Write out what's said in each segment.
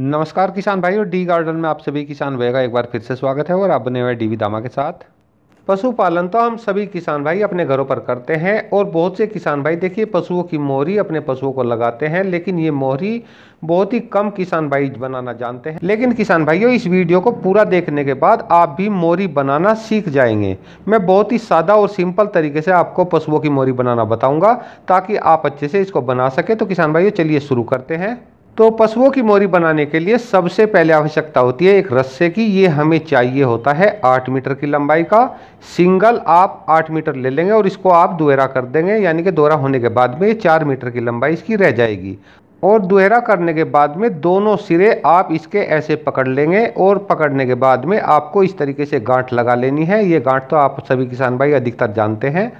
नमस्कार किसान भाई और डी गार्डन में आप सभी किसान भाई का एक बार फिर से स्वागत है और आप बने हुए डीवी दामा के साथ पशुपालन तो हम सभी किसान भाई अपने घरों पर करते हैं और बहुत से किसान भाई देखिए पशुओं की मोहरी अपने पशुओं को लगाते हैं लेकिन ये मोहरी बहुत ही कम किसान भाई बनाना जानते हैं लेकिन किसान भाइयों इस वीडियो को पूरा देखने के बाद आप भी मोहरी बनाना सीख जाएंगे मैं बहुत ही सादा और सिंपल तरीके से आपको पशुओं की मोहरी बनाना बताऊँगा ताकि आप अच्छे से इसको बना सकें तो किसान भाइयों चलिए शुरू करते हैं तो पशुओं की मोरी बनाने के लिए सबसे पहले आवश्यकता होती है एक रस्से की ये हमें चाहिए होता है आठ मीटर की लंबाई का सिंगल आप आठ मीटर ले लेंगे और इसको आप दोहरा कर देंगे यानी कि दोहरा होने के बाद में ये चार मीटर की लंबाई इसकी रह जाएगी और दोहरा करने के बाद में दोनों सिरे आप इसके ऐसे पकड़ लेंगे और पकड़ने के बाद में आपको इस तरीके से गांठ लगा लेनी है ये गांठ तो आप सभी किसान भाई अधिकतर जानते हैं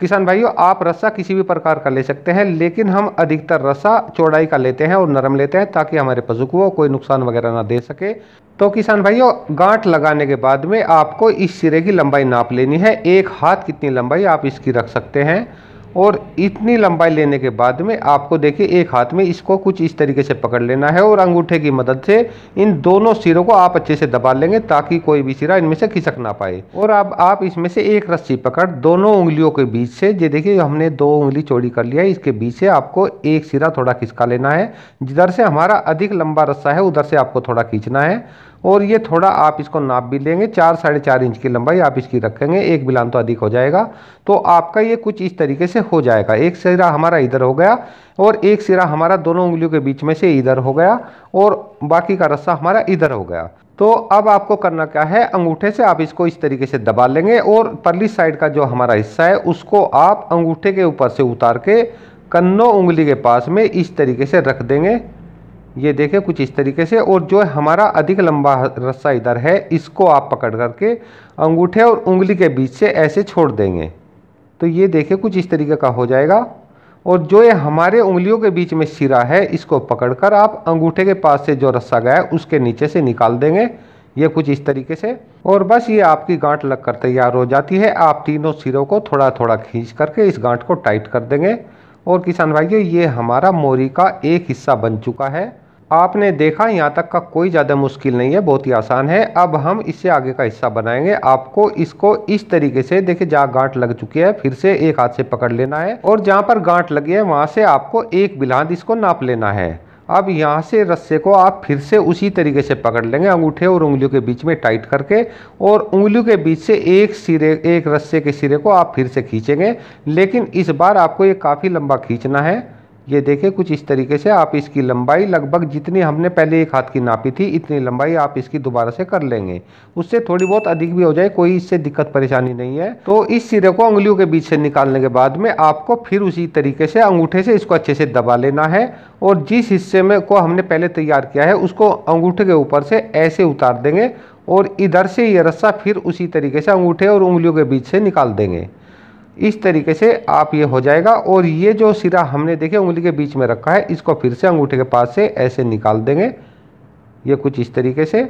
किसान भाइयों आप रस्सा किसी भी प्रकार का ले सकते हैं लेकिन हम अधिकतर रस्सा चौड़ाई का लेते हैं और नरम लेते हैं ताकि हमारे पशु को कोई नुकसान वगैरह ना दे सके तो किसान भाइयों गांठ लगाने के बाद में आपको इस सिरे की लंबाई नाप लेनी है एक हाथ कितनी लंबाई आप इसकी रख सकते हैं और इतनी लंबाई लेने के बाद में आपको देखिए एक हाथ में इसको कुछ इस तरीके से पकड़ लेना है और अंगूठे की मदद से इन दोनों सिरों को आप अच्छे से दबा लेंगे ताकि कोई भी सिरा इनमें से खिसक ना पाए और अब आप इसमें से एक रस्सी पकड़ दोनों उंगलियों के बीच से ये देखिए हमने दो उंगली चौड़ी कर लिया है इसके बीच से आपको एक सिरा थोड़ा खिसका लेना है जिधर से हमारा अधिक लंबा रस्सा है उधर से आपको थोड़ा खींचना है और ये थोड़ा आप इसको नाप भी लेंगे चार साढ़े चार इंच की लंबाई आप इसकी रखेंगे एक बिलान तो अधिक हो जाएगा तो आपका ये कुछ इस तरीके से हो जाएगा एक सिरा हमारा इधर हो गया और एक सिरा हमारा दोनों उंगलियों के बीच में से इधर हो गया और बाकी का रस्सा हमारा इधर हो गया तो अब आपको करना क्या है अंगूठे से आप इसको इस तरीके से दबा लेंगे और परली साइड का जो हमारा हिस्सा है उसको आप अंगूठे के ऊपर से उतार के कन्नों उंगली के पास में इस तरीके से रख देंगे ये देखें कुछ इस तरीके से और जो हमारा अधिक लंबा रस्सा इधर है इसको आप पकड़ करके अंगूठे और उंगली के बीच से ऐसे छोड़ देंगे तो ये देखें कुछ इस तरीके का हो जाएगा और जो ये हमारे उंगलियों के बीच में सिरा है इसको पकड़कर आप अंगूठे के पास से जो रस्सा गया है उसके नीचे से निकाल देंगे ये कुछ इस तरीके से और बस ये आपकी गांठ लगकर तैयार हो जाती है आप तीनों सिरों को थोड़ा थोड़ा खींच करके इस गांठ को टाइट कर देंगे और किसान भाइयों ये हमारा मोरी का एक हिस्सा बन चुका है आपने देखा यहाँ तक का कोई ज़्यादा मुश्किल नहीं है बहुत ही आसान है अब हम इससे आगे का हिस्सा बनाएंगे आपको इसको इस तरीके से देखिए जहाँ गांठ लग चुकी है फिर से एक हाथ से पकड़ लेना है और जहाँ पर गांठ लगी है वहाँ से आपको एक बिलांद इसको नाप लेना है अब यहाँ से रस्से को आप फिर से उसी तरीके से पकड़ लेंगे अंगूठे और उंगलियों के बीच में टाइट करके और उंगलियों के बीच से एक सिरे एक रस्से के सिरे को आप फिर से खींचेंगे लेकिन इस बार आपको ये काफ़ी लंबा खींचना है ये देखें कुछ इस तरीके से आप इसकी लंबाई लगभग जितनी हमने पहले एक हाथ की नापी थी इतनी लंबाई आप इसकी दोबारा से कर लेंगे उससे थोड़ी बहुत अधिक भी हो जाए कोई इससे दिक्कत परेशानी नहीं है तो इस सिरे को उंगलियों के बीच से निकालने के बाद में आपको फिर उसी तरीके से अंगूठे से इसको अच्छे से दबा लेना है और जिस हिस्से में को हमने पहले तैयार किया है उसको अंगूठे के ऊपर से ऐसे उतार देंगे और इधर से ये रस्सा फिर उसी तरीके से अंगूठे और उंगलियों के बीच से निकाल देंगे इस तरीके से आप ये हो जाएगा और ये जो सिरा हमने देखे उंगली के बीच में रखा है इसको फिर से अंगूठे के पास से ऐसे निकाल देंगे ये कुछ इस तरीके से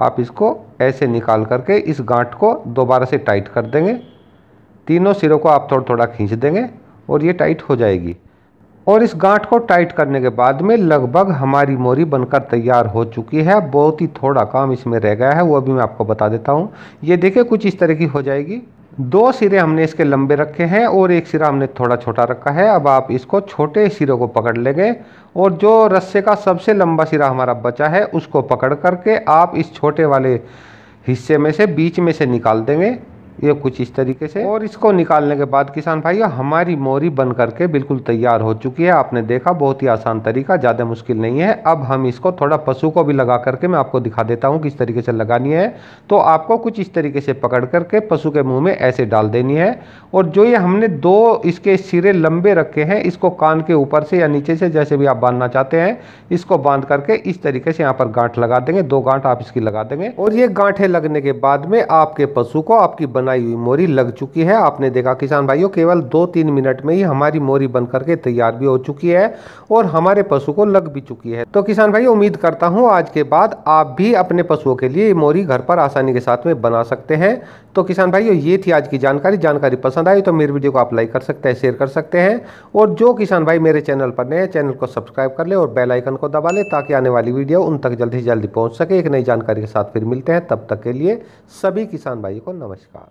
आप इसको ऐसे निकाल करके इस गांठ को दोबारा से टाइट कर देंगे तीनों सिरों को आप थोड़ा थोड़ा खींच देंगे और ये टाइट हो जाएगी और इस गांठ को टाइट करने के बाद में लगभग हमारी मोरी बनकर तैयार हो चुकी है बहुत ही थोड़ा काम इसमें रह गया है वो अभी मैं आपको बता देता हूँ ये देखिए कुछ इस तरह की हो जाएगी दो सिरे हमने इसके लंबे रखे हैं और एक सिरा हमने थोड़ा छोटा रखा है अब आप इसको छोटे सिरों को पकड़ लेंगे और जो रस्से का सबसे लंबा सिरा हमारा बचा है उसको पकड़ करके आप इस छोटे वाले हिस्से में से बीच में से निकाल देंगे ये कुछ इस तरीके से और इसको निकालने के बाद किसान भाइयों हमारी मोरी बन करके बिल्कुल तैयार हो चुकी है आपने देखा बहुत ही आसान तरीका ज़्यादा मुश्किल नहीं है अब हम इसको थोड़ा पशु को भी लगा करके मैं आपको दिखा देता हूँ किस तरीके से लगानी है तो आपको कुछ इस तरीके से पकड़ करके पशु के मुँह में ऐसे डाल देनी है और जो ये हमने दो इसके सिरे लंबे रखे हैं इसको कान के ऊपर से या नीचे से जैसे भी आप बांधना चाहते हैं इसको बांध करके इस तरीके से यहाँ पर गांठ लगा देंगे दो गांठ आप इसकी लगा देंगे और ये गांठें लगने के बाद में आपके पशु को आपकी बनाई हुई मोरी लग चुकी है आपने देखा किसान भाइयों केवल दो तीन मिनट में ही हमारी मोरी बन करके तैयार भी हो चुकी है और हमारे पशु को लग भी चुकी है तो किसान भाई उम्मीद करता हूँ आज के बाद आप भी अपने पशुओं के लिए मोरी घर पर आसानी के साथ में बना सकते हैं तो किसान भाइयों ये थी आज की जानकारी जानकारी पसंद आई तो मेरे वीडियो को आप लाइक कर सकते हैं शेयर कर सकते हैं और जो किसान भाई मेरे चैनल पर नए चैनल को सब्सक्राइब कर ले और बेल आइकन को दबा ले ताकि आने वाली वीडियो उन तक जल्दी से जल्दी पहुंच सके एक नई जानकारी के साथ फिर मिलते हैं तब तक के लिए सभी किसान भाइयों को नमस्कार